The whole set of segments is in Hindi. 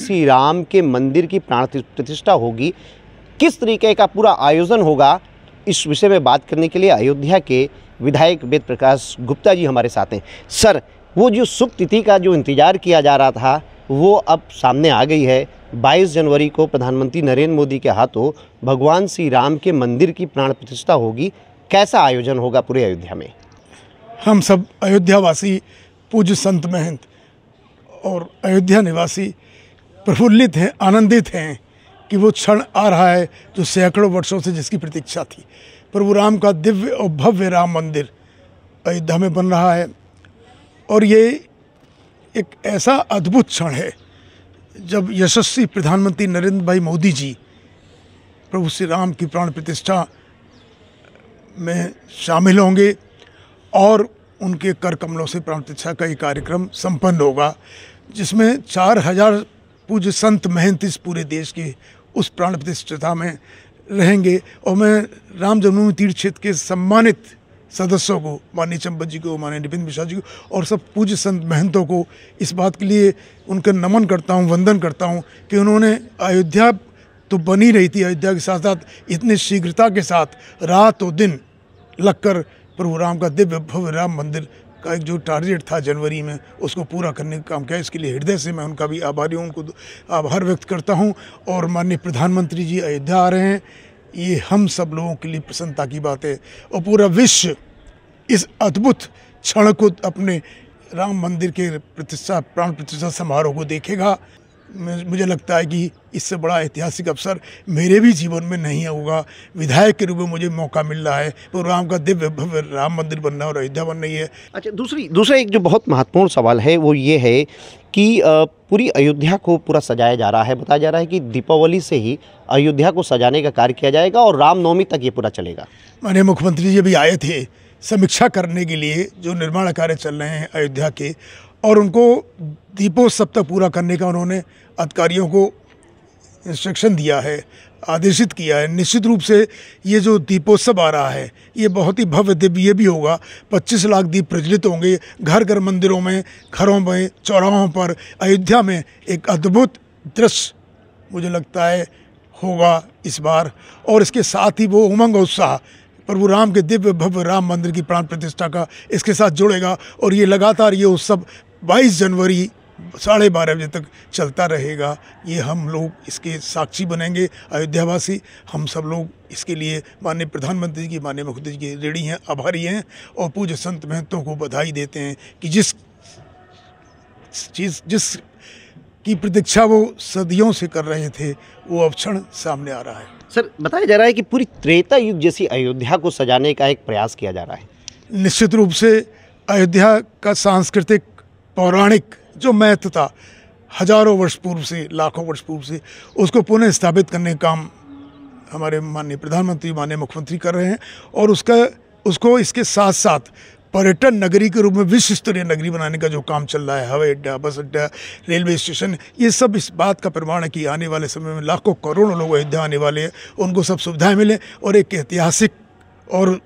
श्री राम के मंदिर की प्राण प्रतिष्ठा होगी किस तरीके का पूरा आयोजन होगा इस विषय में बात करने के लिए अयोध्या के विधायक वेद प्रकाश गुप्ता जी हमारे साथ हैं सर वो जो शुभ तिथि का जो इंतज़ार किया जा रहा था वो अब सामने आ गई है 22 जनवरी को प्रधानमंत्री नरेंद्र मोदी के हाथों भगवान श्री राम के मंदिर की प्राण प्रतिष्ठा होगी कैसा आयोजन होगा पूरे अयोध्या में हम सब अयोध्यावासी पूज्य संत महंत और अयोध्या निवासी प्रफुल्लित हैं आनंदित हैं कि वो क्षण आ रहा है जो सैकड़ों वर्षों से जिसकी प्रतीक्षा थी प्रभु राम का दिव्य और भव्य राम मंदिर अयोध्या में बन रहा है और ये एक ऐसा अद्भुत क्षण है जब यशस्वी प्रधानमंत्री नरेंद्र भाई मोदी जी प्रभु श्री राम की प्राण प्रतिष्ठा में शामिल होंगे और उनके कर कमलों से प्राण प्रतिष्ठा का ये कार्यक्रम संपन्न होगा जिसमें चार हजार पूज्य संत महंत इस पूरे देश के उस प्राण प्रतिष्ठता में रहेंगे और मैं राम जन्मभूमि तीर्थ क्षेत्र के सम्मानित सदस्यों को माननीय चंपत जी को माननीय निपिन मिश्रा जी को और सब पूज्य संत महंतों को इस बात के लिए उनका नमन करता हूँ वंदन करता हूँ कि उन्होंने अयोध्या तो बनी रही थी अयोध्या के साथ साथ इतनी शीघ्रता के साथ रात और दिन लगकर प्रभु राम का दिव्य भव्य राम मंदिर का एक जो टारगेट था जनवरी में उसको पूरा करने का काम किया इसके लिए हृदय से मैं उनका भी आभारी हूँ उनको आभार व्यक्त करता हूँ और माननीय प्रधानमंत्री जी अयोध्या आ रहे हैं ये हम सब लोगों के लिए प्रसन्नता की बात है और पूरा विश्व इस अद्भुत क्षण को अपने राम मंदिर के प्रतिष्ठा प्राण प्रतिष्ठा समारोह को देखेगा मुझे लगता है कि इससे बड़ा ऐतिहासिक अवसर मेरे भी जीवन में नहीं होगा विधायक के रूप में मुझे मौका मिल रहा है राम का दिव्य भव्य राम मंदिर बनना और अयोध्या बन रही है अच्छा दूसरी दूसरा एक जो बहुत महत्वपूर्ण सवाल है वो ये है कि पूरी अयोध्या को पूरा सजाया जा रहा है बताया जा रहा है कि दीपावली से ही अयोध्या को सजाने का कार्य किया जाएगा और रामनवमी तक ये पूरा चलेगा माननीय मुख्यमंत्री जी भी आए थे समीक्षा करने के लिए जो निर्माण कार्य चल रहे हैं अयोध्या के और उनको दीपोत्सव तक पूरा करने का उन्होंने अधिकारियों को इंस्ट्रक्शन दिया है आदेशित किया है निश्चित रूप से ये जो दीपोत्सव आ रहा है ये बहुत ही भव्य दिव्य भी होगा 25 लाख दीप प्रज्वलित होंगे घर घर मंदिरों में घरों में चौराहों पर अयोध्या में एक अद्भुत दृश्य मुझे लगता है होगा इस बार और इसके साथ ही वो उमंग उत्साह प्रभु राम के दिव्य भव्य राम मंदिर की प्राण प्रतिष्ठा का इसके साथ जुड़ेगा और ये लगातार ये उत्सव 22 जनवरी साढ़े बारह बजे तक चलता रहेगा ये हम लोग इसके साक्षी बनेंगे अयोध्यावासी हम सब लोग इसके लिए माननीय प्रधानमंत्री जी माननीय मुख्यमंत्री जी रेडी हैं आभारी हैं और पूज्य संत महंतों को बधाई देते हैं कि जिस चीज़ जिस की प्रतीक्षा वो सदियों से कर रहे थे वो अब क्षण सामने आ रहा है सर बताया जा रहा है कि पूरी त्रेता युग जैसी अयोध्या को सजाने का एक प्रयास किया जा रहा है निश्चित रूप से अयोध्या का सांस्कृतिक पौराणिक जो महत्व था हजारों वर्ष पूर्व से लाखों वर्ष पूर्व से उसको पुनः स्थापित करने का काम हमारे माननीय प्रधानमंत्री माननीय मुख्यमंत्री कर रहे हैं और उसका उसको इसके साथ साथ पर्यटन नगरी के रूप में विश्व स्तरीय नगरी बनाने का जो काम चल रहा है हवाई अड्डा बस अड्डा रेलवे स्टेशन ये सब इस बात का प्रमाण है कि आने वाले समय में लाखों करोड़ों लोग अयोध्या आने वाले हैं उनको सब सुविधाएं मिलें और एक ऐतिहासिक और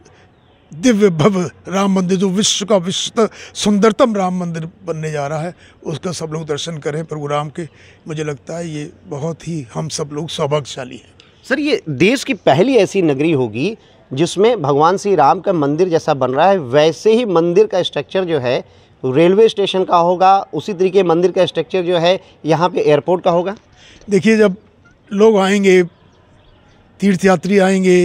दिव्य भव्य राम मंदिर जो विश्व का विश्व सुंदरतम राम मंदिर बनने जा रहा है उसका सब लोग दर्शन करें प्रभु राम के मुझे लगता है ये बहुत ही हम सब लोग सौभाग्यशाली हैं सर ये देश की पहली ऐसी नगरी होगी जिसमें भगवान श्री राम का मंदिर जैसा बन रहा है वैसे ही मंदिर का स्ट्रक्चर जो है रेलवे स्टेशन का होगा उसी तरीके मंदिर का स्ट्रक्चर जो है यहाँ पे एयरपोर्ट का होगा देखिए जब लोग आएंगे तीर्थयात्री आएंगे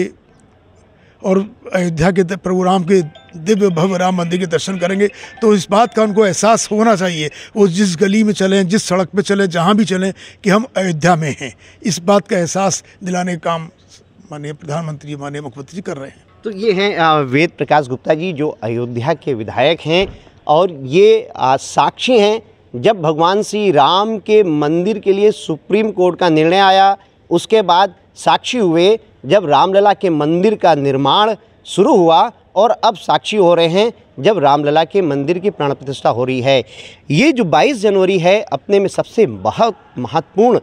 और अयोध्या के प्रभु राम के दिव्य भव्य राम मंदिर के दर्शन करेंगे तो इस बात का उनको एहसास होना चाहिए वो जिस गली में चलें जिस सड़क पे चलें जहाँ भी चलें कि हम अयोध्या में हैं इस बात का एहसास दिलाने का काम माननीय प्रधानमंत्री माननीय मुख्यमंत्री कर रहे हैं तो ये हैं वेद प्रकाश गुप्ता जी जो अयोध्या के विधायक हैं और ये साक्षी हैं जब भगवान श्री राम के मंदिर के लिए सुप्रीम कोर्ट का निर्णय आया उसके बाद साक्षी हुए जब रामलला के मंदिर का निर्माण शुरू हुआ और अब साक्षी हो रहे हैं जब रामलला के मंदिर की प्राण प्रतिष्ठा हो रही है ये जो 22 जनवरी है अपने में सबसे बहुत महत्वपूर्ण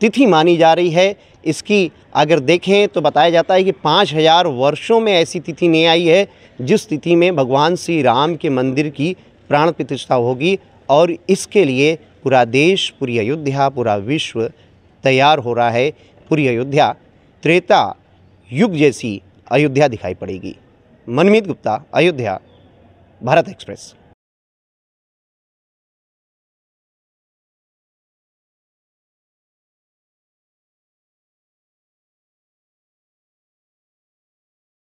तिथि मानी जा रही है इसकी अगर देखें तो बताया जाता है कि पाँच हज़ार वर्षों में ऐसी तिथि नहीं आई है जिस तिथि में भगवान श्री राम के मंदिर की प्राण प्रतिष्ठा होगी और इसके लिए पूरा देश पूरी अयोध्या पूरा विश्व तैयार हो रहा है पूरी अयोध्या त्रेता युग जैसी अयोध्या दिखाई पड़ेगी मनमीत गुप्ता अयोध्या भारत एक्सप्रेस